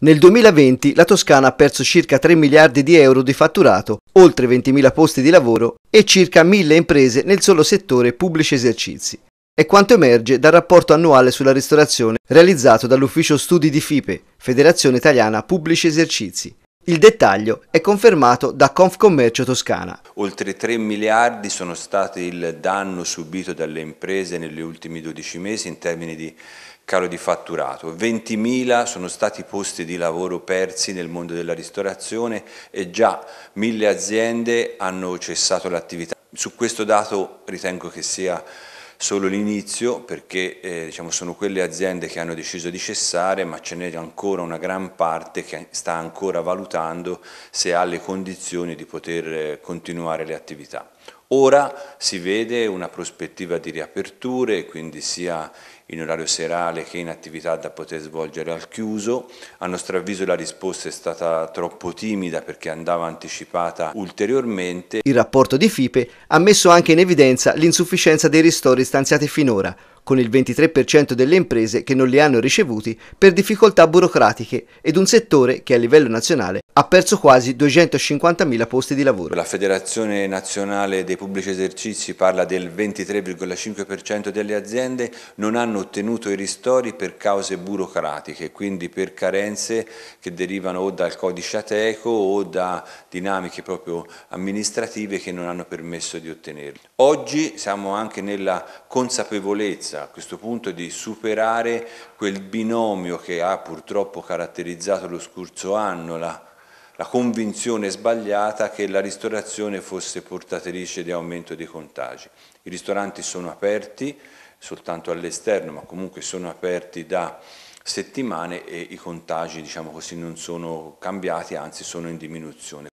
Nel 2020 la Toscana ha perso circa 3 miliardi di euro di fatturato, oltre 20.000 posti di lavoro e circa 1.000 imprese nel solo settore pubblici esercizi. È quanto emerge dal rapporto annuale sulla ristorazione realizzato dall'Ufficio Studi di FIPE, Federazione Italiana Pubblici Esercizi. Il dettaglio è confermato da Confcommercio Toscana. Oltre 3 miliardi sono stati il danno subito dalle imprese negli ultimi 12 mesi in termini di calo di fatturato, 20.000 sono stati posti di lavoro persi nel mondo della ristorazione e già mille aziende hanno cessato l'attività. Su questo dato ritengo che sia solo l'inizio perché eh, diciamo, sono quelle aziende che hanno deciso di cessare ma ce n'è ancora una gran parte che sta ancora valutando se ha le condizioni di poter eh, continuare le attività. Ora si vede una prospettiva di riaperture, quindi sia in orario serale che in attività da poter svolgere al chiuso. A nostro avviso la risposta è stata troppo timida perché andava anticipata ulteriormente. Il rapporto di FIPE ha messo anche in evidenza l'insufficienza dei ristori stanziati finora, con il 23% delle imprese che non li hanno ricevuti per difficoltà burocratiche ed un settore che a livello nazionale ha perso quasi 250.000 posti di lavoro. La Federazione Nazionale dei Pubblici Esercizi parla del 23,5% delle aziende non hanno ottenuto i ristori per cause burocratiche, quindi per carenze che derivano o dal codice ateco o da dinamiche proprio amministrative che non hanno permesso di ottenerli. Oggi siamo anche nella consapevolezza esigenza a questo punto di superare quel binomio che ha purtroppo caratterizzato lo scorso anno la, la convinzione sbagliata che la ristorazione fosse portatrice di aumento dei contagi. I ristoranti sono aperti soltanto all'esterno, ma comunque sono aperti da settimane e i contagi diciamo così, non sono cambiati, anzi sono in diminuzione.